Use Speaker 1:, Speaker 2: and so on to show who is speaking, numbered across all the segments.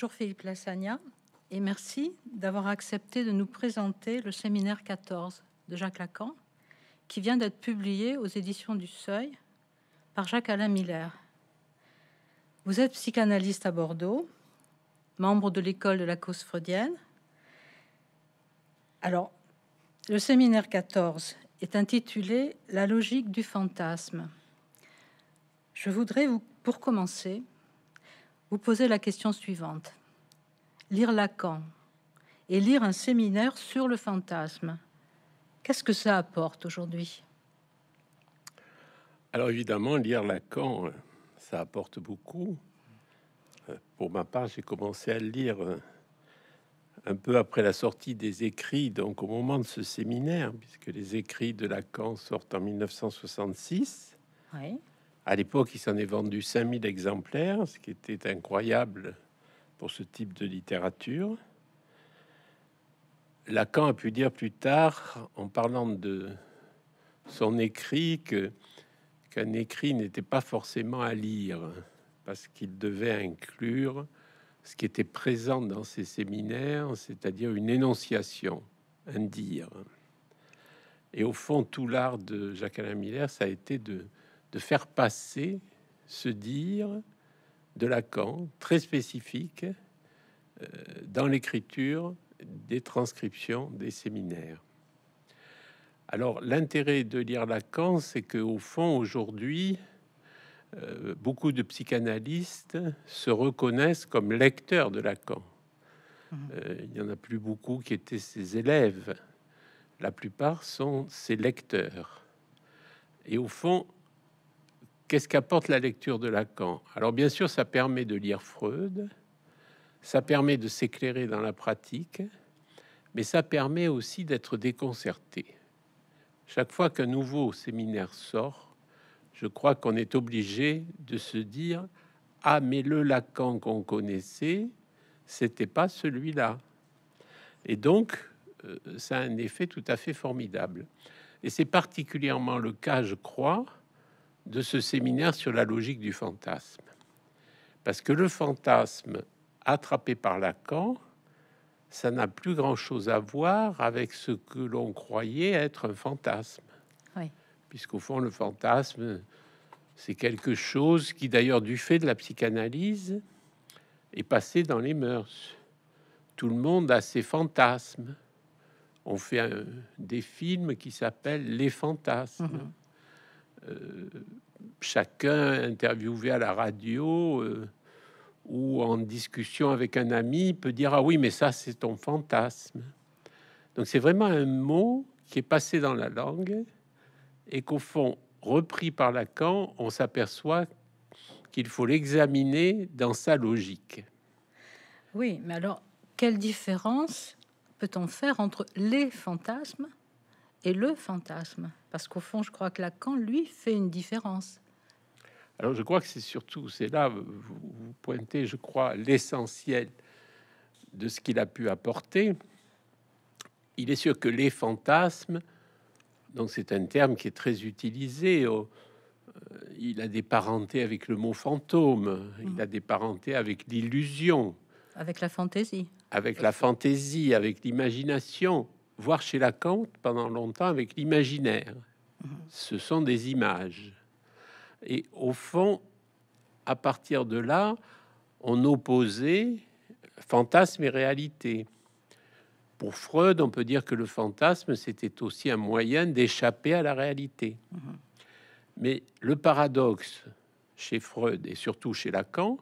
Speaker 1: Bonjour Philippe Lassagna et merci d'avoir accepté de nous présenter le séminaire 14 de Jacques Lacan qui vient d'être publié aux éditions du Seuil par Jacques-Alain Miller. Vous êtes psychanalyste à Bordeaux, membre de l'école de la cause freudienne. Alors, le séminaire 14 est intitulé La logique du fantasme. Je voudrais vous, pour commencer, vous poser la question suivante lire Lacan et lire un séminaire sur le fantasme. Qu'est-ce que ça apporte aujourd'hui
Speaker 2: Alors évidemment, lire Lacan, euh, ça apporte beaucoup. Euh, pour ma part, j'ai commencé à lire euh, un peu après la sortie des écrits, donc au moment de ce séminaire, puisque les écrits de Lacan sortent en 1966. À l'époque, il s'en est vendu 5000 exemplaires, ce qui était incroyable pour ce type de littérature. Lacan a pu dire plus tard, en parlant de son écrit, que qu'un écrit n'était pas forcément à lire, parce qu'il devait inclure ce qui était présent dans ses séminaires, c'est-à-dire une énonciation, un dire. Et au fond, tout l'art de Jacques-Alain Miller, ça a été de faire passer ce dire de Lacan, très spécifique euh, dans l'écriture des transcriptions des séminaires. Alors l'intérêt de lire Lacan, c'est que au fond aujourd'hui, euh, beaucoup de psychanalystes se reconnaissent comme lecteurs de Lacan. Mmh. Euh, il n'y en a plus beaucoup qui étaient ses élèves. La plupart sont ses lecteurs. Et au fond, qu'est-ce qu'apporte la lecture de Lacan Alors bien sûr, ça permet de lire Freud, ça permet de s'éclairer dans la pratique, mais ça permet aussi d'être déconcerté. Chaque fois qu'un nouveau séminaire sort, je crois qu'on est obligé de se dire ah mais le Lacan qu'on connaissait, c'était pas celui-là. Et donc euh, ça a un effet tout à fait formidable. Et c'est particulièrement le cas, je crois, de ce séminaire sur la logique du fantasme. Parce que le fantasme attrapé par Lacan, ça n'a plus grand-chose à voir avec ce que l'on croyait être un fantasme. Puisqu'au fond, le fantasme, c'est quelque chose qui, d'ailleurs, du fait de la psychanalyse, est passé dans les mœurs. Tout le monde a ses fantasmes. On fait des films qui s'appellent Les fantasmes. Mhm. Euh, chacun interviewé à la radio euh, ou en discussion avec un ami peut dire ah oui mais ça c'est ton fantasme. Donc c'est vraiment un mot qui est passé dans la langue et qu'au fond repris par Lacan, on s'aperçoit qu'il faut l'examiner dans sa logique.
Speaker 1: Oui, mais alors quelle différence peut-on faire entre les fantasmes et le fantasme Parce qu'au fond, je crois que Lacan, lui, fait une différence.
Speaker 2: Alors je crois que c'est surtout, c'est là, vous, vous, pointez, je crois, l'essentiel de ce qu'il a pu apporter. Il est sûr que les fantasmes, donc c'est un terme qui est très utilisé, euh, il a des parentés avec le mot fantôme, il a mm. des parentés avec l'illusion.
Speaker 1: Avec la fantaisie.
Speaker 2: Avec la fantaisie, avec l'imagination voir chez Lacan pendant longtemps avec l'imaginaire. Mhm. Ce sont des images. Et au fond, à partir de là, on opposait fantasme et réalité. Pour Freud, on peut dire que le fantasme, c'était aussi un moyen d'échapper à la réalité. Mhm. Mais le paradoxe chez Freud et surtout chez Lacan,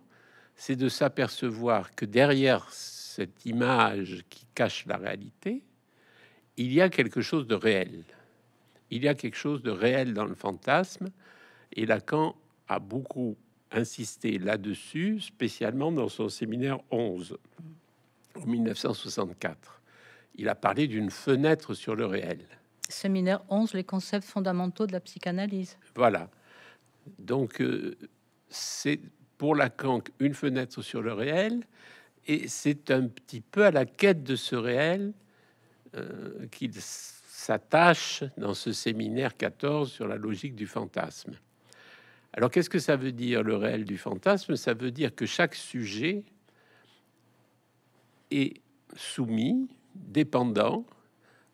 Speaker 2: c'est de s'apercevoir que derrière cette image qui cache la réalité, il y a quelque chose de réel. Il y a quelque chose de réel dans le fantasme. Et Lacan a beaucoup insisté là-dessus, spécialement dans son séminaire 11 en 1964. Il a parlé d'une fenêtre sur le réel.
Speaker 1: Séminaire 11, les concepts fondamentaux de la psychanalyse.
Speaker 2: Voilà. Donc, euh, c'est pour Lacan une fenêtre sur le réel, et c'est un petit peu à la quête de ce réel euh, qu'il s'attache dans ce séminaire 14 sur la logique du fantasme. Alors qu'est-ce que ça veut dire le réel du fantasme Ça veut dire que chaque sujet est soumis, dépendant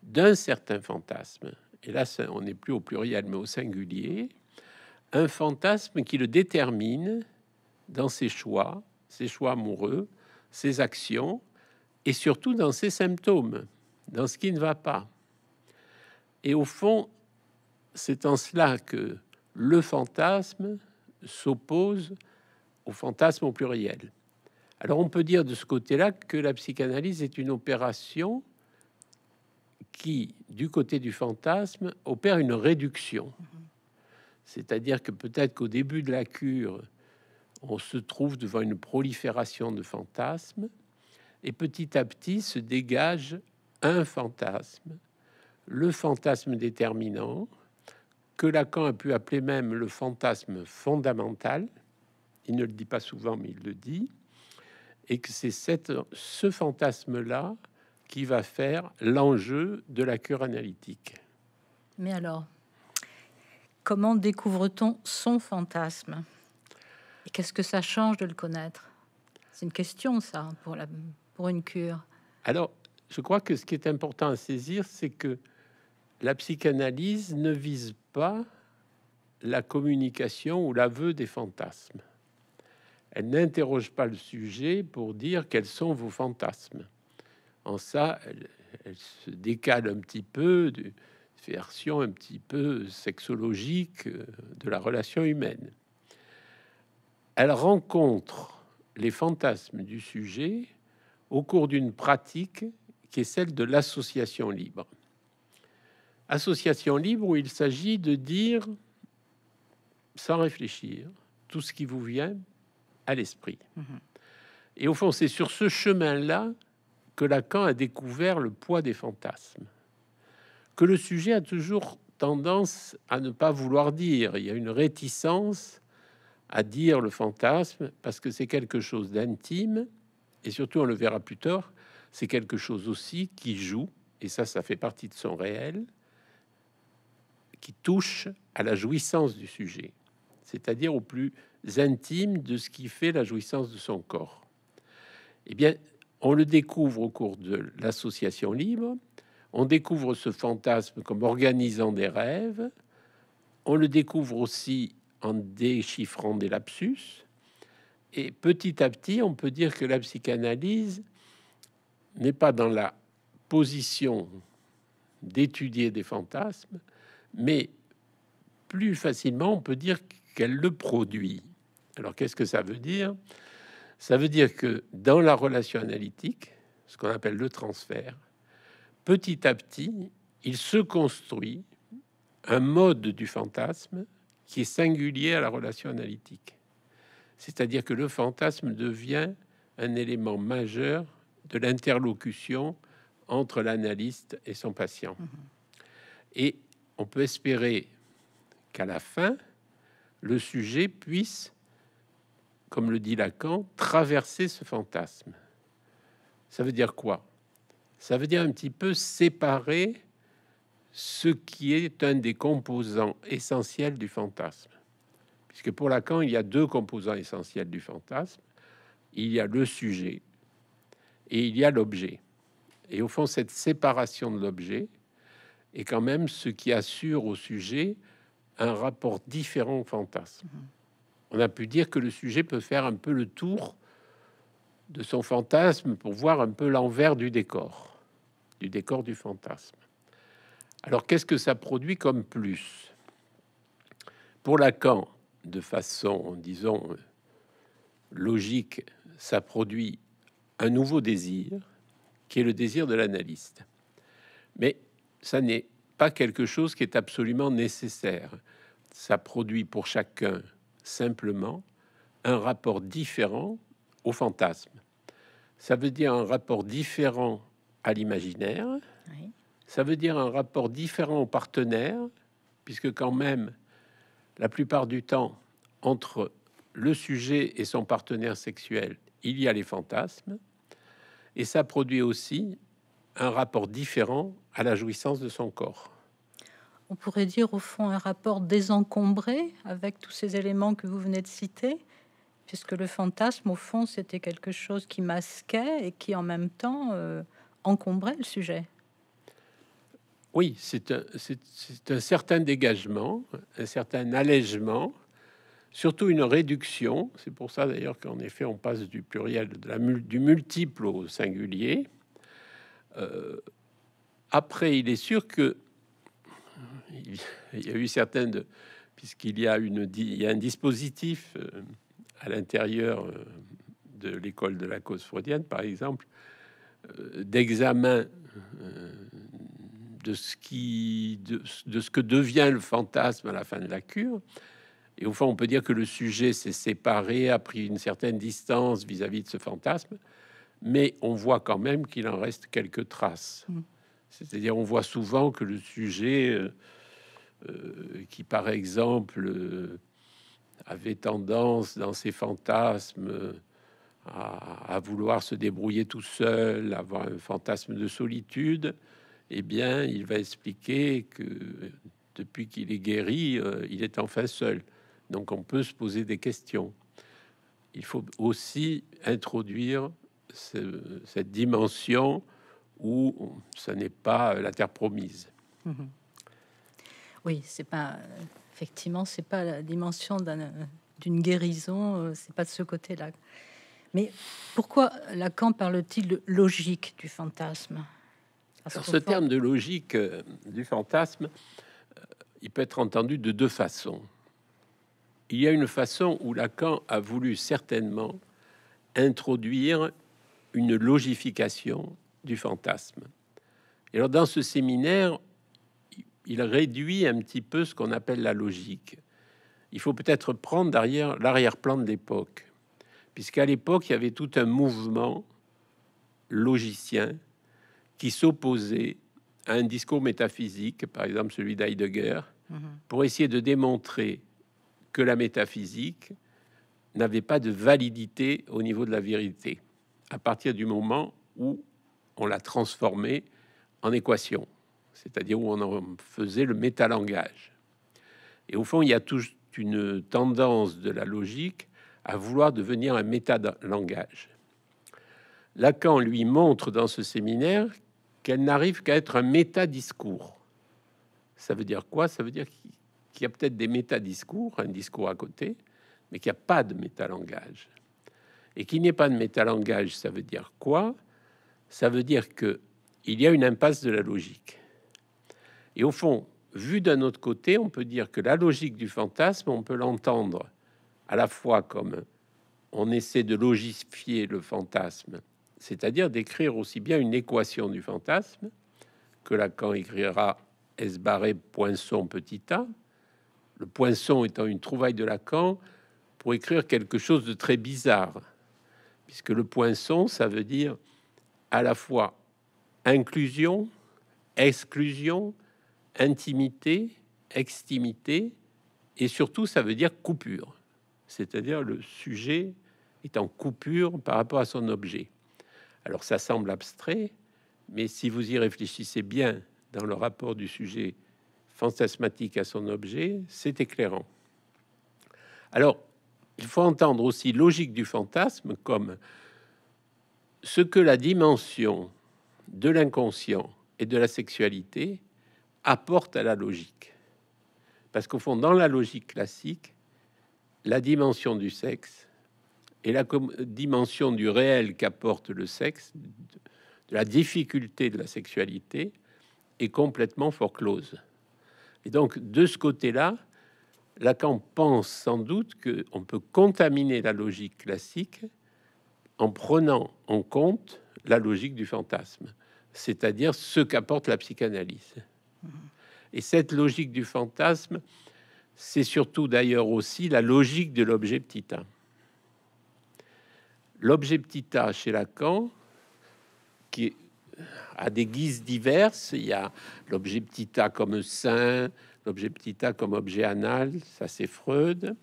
Speaker 2: d'un certain fantasme. Et là, on n'est plus au pluriel, mais au singulier. Un fantasme qui le détermine dans ses choix, ses choix amoureux, ses actions, et surtout dans ses symptômes dans ce qui ne va pas. Et au fond, c'est en cela que le fantasme s'oppose au fantasme au pluriel. Alors on peut dire de ce côté-là que la psychanalyse est une opération qui, du côté du fantasme, opère une réduction. C'est-à-dire que peut-être qu'au début de la cure, on se trouve devant une prolifération de fantasmes, et petit à petit se dégage un fantasme, le fantasme déterminant, que Lacan a pu appeler même le fantasme fondamental. Il ne le dit pas souvent, mais il le dit. Et que c'est ce fantasme-là qui va faire l'enjeu de la cure analytique.
Speaker 1: Mais alors, comment découvre-t-on son fantasme Et qu'est-ce que ça change de le connaître C'est une question, ça, pour, la, pour une cure.
Speaker 2: Alors, je crois que ce qui est important à saisir, c'est que la psychanalyse ne vise pas la communication ou l'aveu des fantasmes. Elle n'interroge pas le sujet pour dire quels sont vos fantasmes. En ça, elle, se décale un petit peu de version un petit peu sexologique euh, de la relation humaine. Elle rencontre les fantasmes du sujet au cours d'une pratique qui est celle de l'association libre. Association libre où il s'agit de dire, sans réfléchir, tout ce qui vous vient à l'esprit. Mm-hmm. Et au fond, c'est sur ce chemin-là que Lacan a découvert le poids des fantasmes, que le sujet a toujours tendance à ne pas vouloir dire. Il y a une réticence à dire le fantasme parce que c'est quelque chose d'intime et surtout, on le verra plus tard, c'est quelque chose aussi qui joue, et ça, ça fait partie de son réel, qui touche à la jouissance du sujet, c'est-à-dire au plus intime de ce qui fait la jouissance de son corps. Eh bien, on le découvre au cours de l'association libre, on découvre ce fantasme comme organisant des rêves, on le découvre aussi en déchiffrant des lapsus, et petit à petit, on peut dire que la psychanalyse n'est pas dans la position d'étudier des fantasmes, mais plus facilement on peut dire qu'elle le produit. Alors qu'est-ce que ça veut dire Ça veut dire que dans la relation analytique, ce qu'on appelle le transfert, petit à petit, il se construit un mode du fantasme qui est singulier à la relation analytique. C'est-à-dire que le fantasme devient un élément majeur de l'interlocution entre l'analyste et son patient. Mhm. Et on peut espérer qu'à la fin, le sujet puisse, comme le dit Lacan, traverser ce fantasme. Ça veut dire quoi Ça veut dire un petit peu séparer ce qui est un des composants essentiels du fantasme. Puisque pour Lacan, il y a deux composants essentiels du fantasme. Il y a le sujet, et il y a l'objet. Et au fond, cette séparation de l'objet est quand même ce qui assure au sujet un rapport différent au fantasme. On a pu dire que le sujet peut faire un peu le tour de son fantasme pour voir un peu l'envers du décor, du décor du fantasme. Alors qu'est-ce que ça produit comme plus Pour Lacan, de façon, disons, logique, ça produit un nouveau désir, qui est le désir de l'analyste. Mais ça n'est pas quelque chose qui est absolument nécessaire. Ça produit pour chacun simplement un rapport différent au fantasme. Ça veut dire un rapport différent à l'imaginaire. Ça veut dire un rapport différent au partenaire, puisque quand même, la plupart du temps, entre le sujet et son partenaire sexuel, il y a les fantasmes, et ça produit aussi un rapport différent à la jouissance de son corps.
Speaker 1: On pourrait dire au fond un rapport désencombré avec tous ces éléments que vous venez de citer, puisque le fantasme au fond c'était quelque chose qui masquait et qui en même temps euh, encombrait le sujet.
Speaker 2: Oui, c'est un, certain dégagement, un certain allègement surtout une réduction. C'est pour ça d'ailleurs qu'en effet on passe du pluriel, du multiple au singulier. Euh, après, il est sûr qu'il y a eu certaines, puisqu'il y a a un dispositif euh, à l'intérieur euh, de l'école de la cause freudienne, par exemple, d'examen de ce de ce que devient le fantasme à la fin de la cure. Et au fond, on peut dire que le sujet s'est séparé, a pris une certaine distance vis-à-vis de ce fantasme, mais on voit quand même qu'il en reste quelques traces. Mm. C'est-à-dire, on voit souvent que le sujet, euh, euh, qui par exemple euh, avait tendance dans ses fantasmes à, à, vouloir se débrouiller tout seul, avoir un fantasme de solitude, eh bien, il va expliquer que depuis qu'il est guéri, il est enfin seul. Donc on peut se poser des questions. Il faut aussi introduire cette dimension où ce n'est pas la terre promise.
Speaker 1: Mhm. Oui, c'est pas effectivement, c'est pas la dimension d'une guérison, euh, c'est pas de ce côté-là. Mais pourquoi Lacan parle-t-il de logique du fantasme
Speaker 2: ce terme de logique euh, du fantasme, euh, il peut être entendu de deux façons il y a une façon où Lacan a voulu certainement introduire une logification du fantasme. Et alors dans ce séminaire, il réduit un petit peu ce qu'on appelle la logique. Il faut peut-être prendre derrière l'arrière-plan de l'époque, puisqu'à l'époque, il y avait tout un mouvement logicien qui s'opposait à un discours métaphysique, par exemple celui d'Heidegger, mhm. pour essayer de démontrer que la métaphysique n'avait pas de validité au niveau de la vérité, à partir du moment où on l'a transformée en équation, c'est-à-dire où on en faisait le métalangage. Et au fond, il y a toute une tendance de la logique à vouloir devenir un métalangage. Lacan lui montre dans ce séminaire qu'elle n'arrive qu'à être un métadiscours. Ça veut dire quoi Ça veut dire y a peut-être des métadiscours, un discours à côté, mais qui a pas de métalangage. Et qui n'y pas de métalangage, ça veut dire quoi Ça veut dire que il y a une impasse de la logique. Et au fond, vu d'un autre côté, on peut dire que la logique du fantasme, on peut l'entendre à la fois comme on essaie de logifier le fantasme, c'est-à-dire d'écrire aussi bien une équation du fantasme que Lacan écrira S barré poinçon petit a, le poinçon étant une trouvaille de Lacan, pour écrire quelque chose de très bizarre. Puisque le poinçon, ça veut dire à la fois inclusion, exclusion, intimité, extimité, et surtout, ça veut dire coupure. C'est-à-dire le sujet est en coupure par rapport à son objet. Alors ça semble abstrait, mais si vous y réfléchissez bien dans le rapport du sujet fantasmatique à son objet, c'est éclairant. Alors, il faut entendre aussi logique du fantasme comme ce que la dimension de l'inconscient et de la sexualité apporte à la logique. Parce qu'au fond, dans la logique classique, la dimension du sexe et la dimension du réel qu'apporte le sexe, de la difficulté de la sexualité, est complètement foreclose. Et donc, de ce côté-là, Lacan pense sans doute qu'on peut contaminer la logique classique en prenant en compte la logique du fantasme, c'est-à-dire ce qu'apporte la psychanalyse. Et cette logique du fantasme, c'est surtout d'ailleurs aussi la logique de l'objet a. L'objet petit a, chez Lacan, qui est à des guises diverses. Il y a l'objet petit à comme saint, l'objet petit à comme objet anal, ça c'est Freud.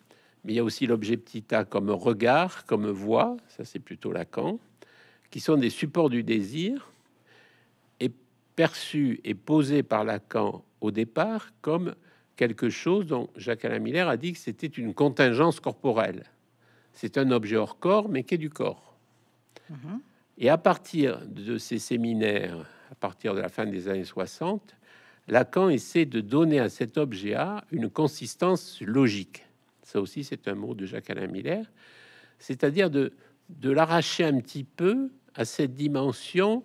Speaker 2: Mais il y a aussi l'objet petit à comme regard, comme voix, ça c'est plutôt Lacan, qui sont des supports du désir et perçus et posés par Lacan au départ comme quelque chose dont Jacques Alain Miller a dit que c'était une contingence corporelle. C'est un objet hors corps, mais qui est du corps. Mm-hmm. Et à partir de ces séminaires, à partir de la fin des années 60, Lacan essaie de donner à cet objet A une consistance logique. Ça aussi, c'est un mot de Jacques-Alain Miller. C'est-à-dire de, de l'arracher un petit peu à cette dimension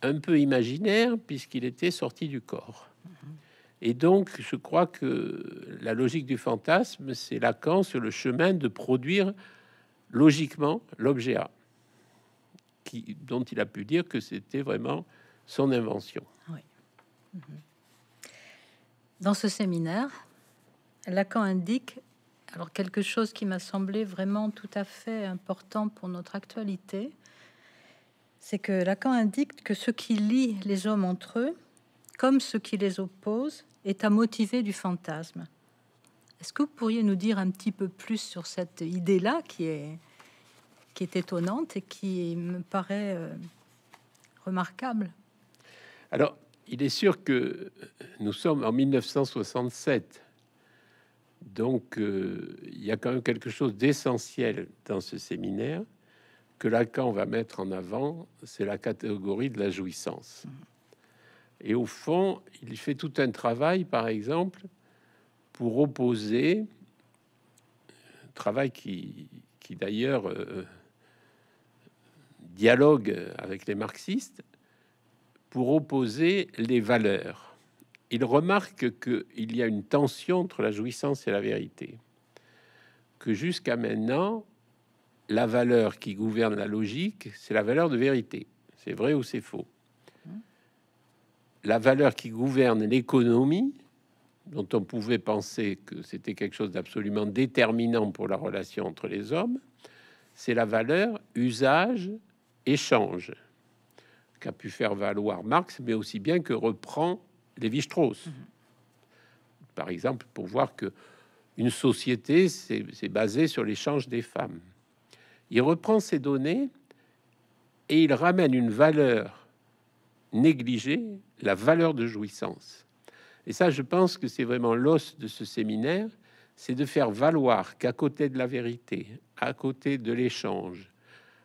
Speaker 2: un peu imaginaire, puisqu'il était sorti du corps. Et donc, je crois que la logique du fantasme, c'est Lacan sur le chemin de produire logiquement l'objet A dont il a pu dire que c'était vraiment son invention.
Speaker 1: Oui. Mhm. Dans ce séminaire, Lacan indique alors quelque chose qui m'a semblé vraiment tout à fait important pour notre actualité, c'est que Lacan indique que ce qui lie les hommes entre eux, comme ce qui les oppose, est à motiver du fantasme. Est-ce que vous pourriez nous dire un petit peu plus sur cette idée-là qui est qui est étonnante et qui me paraît euh, remarquable.
Speaker 2: Alors, il est sûr que euh, nous sommes en 1967. Donc, euh, il y a quand même quelque chose d'essentiel dans ce séminaire que Lacan va mettre en avant, c'est la catégorie de la jouissance. Mmh. Et au fond, il fait tout un travail, par exemple, pour opposer, travail qui, qui d'ailleurs dialogue euh, avec les marxistes pour opposer les valeurs. Il remarque qu'il y a une tension entre la jouissance et la vérité, que jusqu'à maintenant, la valeur qui gouverne la logique, c'est la valeur de vérité, c'est vrai ou c'est faux. La valeur qui gouverne l'économie, dont on pouvait penser que c'était quelque chose d'absolument déterminant pour la relation entre les hommes, c'est la valeur usage échange qu'a pu faire valoir Marx, mais aussi bien que reprend Lévi-Strauss. Mm-hmm. Par exemple, pour voir que une société, c'est basée sur l'échange des femmes. Il reprend ces données et il ramène une valeur négligée, la valeur de jouissance. Et ça, je pense que c'est vraiment l'os de ce séminaire, c'est de faire valoir qu'à côté de la vérité, à côté de l'échange,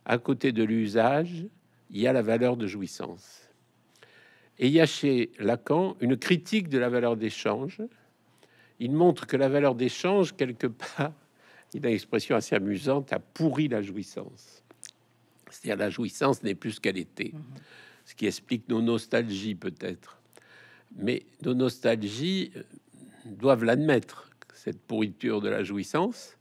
Speaker 2: à côté de l'usage, il y a la valeur de jouissance. Et il y a chez Lacan une critique de la valeur d'échange. Il montre que la valeur d'échange, quelque part, il a une expression assez amusante, a pourri la jouissance. C'est-à-dire la jouissance n'est plus ce qu'elle était. Mm-hmm. Ce qui explique nos nostalgies peut-être. Mais nos nostalgies euh, doivent l'admettre, cette pourriture de la jouissance.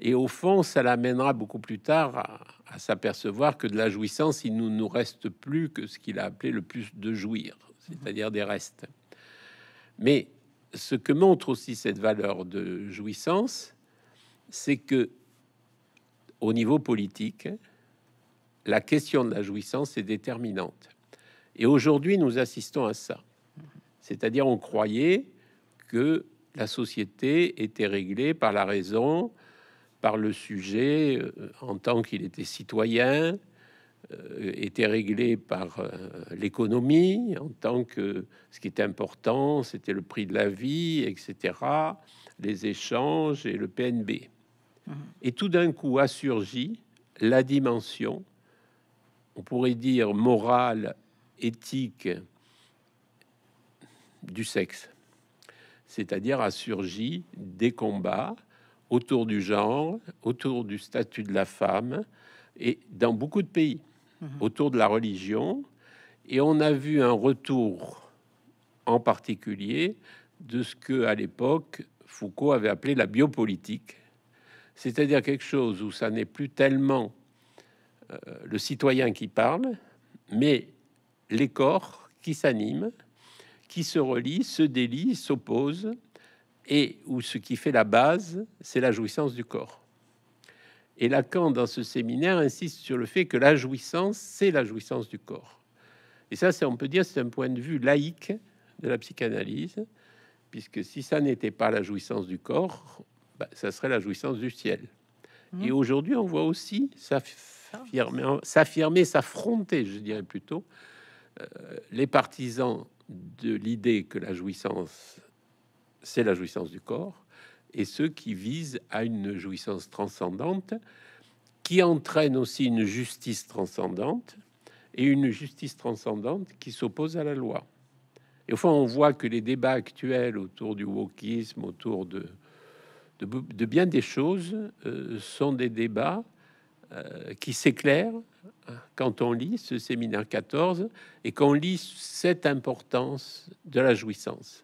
Speaker 2: Et au fond, ça l'amènera beaucoup plus tard à, à s'apercevoir que de la jouissance, il ne nous reste plus que ce qu'il a appelé le plus de jouir, c'est-à-dire des restes. Mais ce que montre aussi cette valeur de jouissance, c'est que au niveau politique, la question de la jouissance est déterminante. Et aujourd'hui, nous assistons à ça. C'est-à-dire, on croyait que la société était réglée par la raison, par le sujet euh, en tant qu'il était citoyen, euh, était réglé par euh, l'économie, en tant que ce qui était important, c'était le prix de la vie, etc., les échanges et le PNB. Mmh. Et tout d'un coup a surgi la dimension, on pourrait dire morale, éthique, du sexe. C'est-à-dire a surgi des combats autour du genre, autour du statut de la femme, et dans beaucoup de pays, mhm. autour de la religion. Et on a vu un retour en particulier de ce que, à l'époque, Foucault avait appelé la biopolitique, c'est-à-dire quelque chose où ça n'est plus tellement euh, le citoyen qui parle, mais les corps qui s'animent, qui se relient, se délient, s'opposent, et où ce qui fait la base, c'est la jouissance du corps. Et Lacan, dans ce séminaire, insiste sur le fait que la jouissance, c'est la jouissance du corps. Et ça, on peut dire, c'est un point de vue laïque de la psychanalyse, puisque si ça n'était pas la jouissance du corps, bah, ça serait la jouissance du ciel. Mmh. Et aujourd'hui, on voit aussi s'affirmer, ah. s'affronter, je dirais plutôt, euh, les partisans de l'idée que la jouissance c'est la jouissance du corps, et ceux qui visent à une jouissance transcendante, qui entraîne aussi une justice transcendante, et une justice transcendante qui s'oppose à la loi. Et au fond, on voit que les débats actuels autour du wokisme, autour de, bien des choses, euh, sont des débats euh, qui s'éclairent hein, quand on lit ce séminaire 14 et qu'on lit cette importance de la jouissance.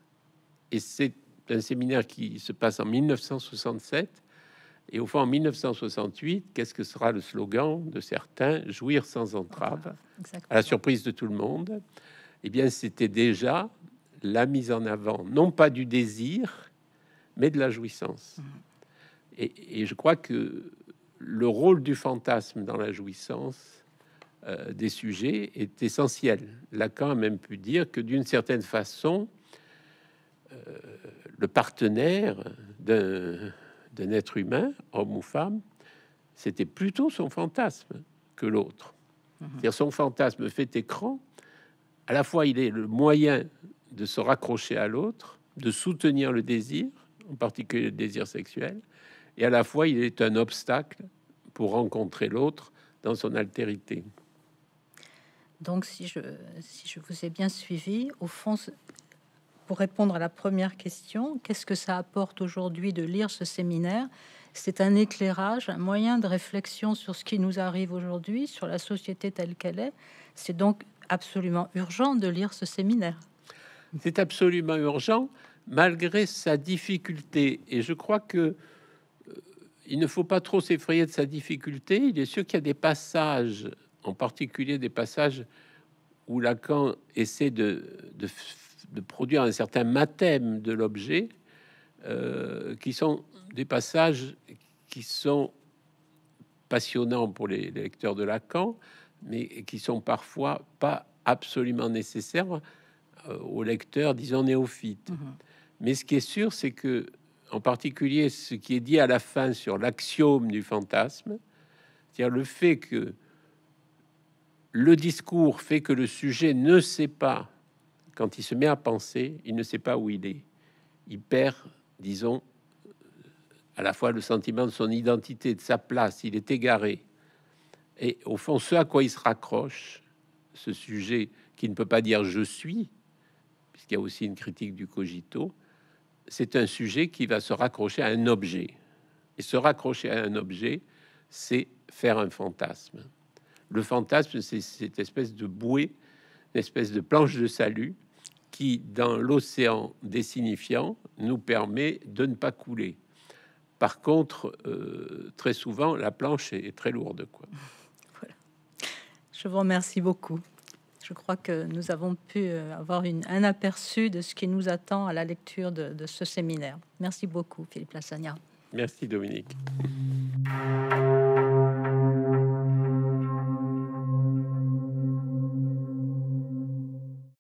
Speaker 2: Et c'est un séminaire qui se passe en 1967. Et au fond, en 1968, qu'est-ce que sera le slogan de certains Jouir sans entrave, à la surprise de tout le monde. Eh bien, c'était déjà la mise en avant, non pas du désir, mais de la jouissance. Mmh. Et, je crois que le rôle du fantasme dans la jouissance euh, des sujets est essentiel. Lacan a même pu dire que d'une certaine façon, euh, le partenaire d'un être humain, homme ou femme, c'était plutôt son fantasme que l'autre. Mmh. Son fantasme fait écran. À la fois, il est le moyen de se raccrocher à l'autre, de soutenir le désir, en particulier le désir sexuel, et à la fois, il est un obstacle pour rencontrer l'autre dans son altérité.
Speaker 1: Donc, si je, si je vous ai bien suivi, au fond, pour répondre à la première question, qu'est-ce que ça apporte aujourd'hui de lire ce séminaire C'est un éclairage, un moyen de réflexion sur ce qui nous arrive aujourd'hui, sur la société telle qu'elle est. C'est donc absolument urgent de lire ce séminaire.
Speaker 2: C'est absolument urgent, malgré sa difficulté. Et je crois que euh, il ne faut pas trop s'effrayer de sa difficulté. Il est sûr qu'il y a des passages, en particulier des passages où Lacan essaie de, de de produire un certain mathème de l'objet, euh, qui sont des passages qui sont passionnants pour les, lecteurs de Lacan, mais qui sont parfois pas absolument nécessaires euh, aux lecteurs, disons néophytes. Mhm. Mais ce qui est sûr, c'est que, en particulier, ce qui est dit à la fin sur l'axiome du fantasme, c'est-à-dire le fait que le discours fait que le sujet ne sait pas quand il se met à penser, il ne sait pas où il est. Il perd, disons, à la fois le sentiment de son identité, de sa place, il est égaré. Et au fond, ce à quoi il se raccroche, ce sujet qui ne peut pas dire je suis, puisqu'il y a aussi une critique du cogito, c'est un sujet qui va se raccrocher à un objet. Et se raccrocher à un objet, c'est faire un fantasme. Le fantasme, c'est cette espèce de bouée, une espèce de planche de salut qui, dans l'océan des signifiants, nous permet de ne pas couler. Par contre, euh, très souvent, la planche est très lourde. Quoi.
Speaker 1: Je vous remercie beaucoup. Je crois que nous avons pu euh, avoir une, un aperçu de ce qui nous attend à la lecture de, de ce séminaire. Merci beaucoup, Philippe Lassagna.
Speaker 2: Merci, Dominique.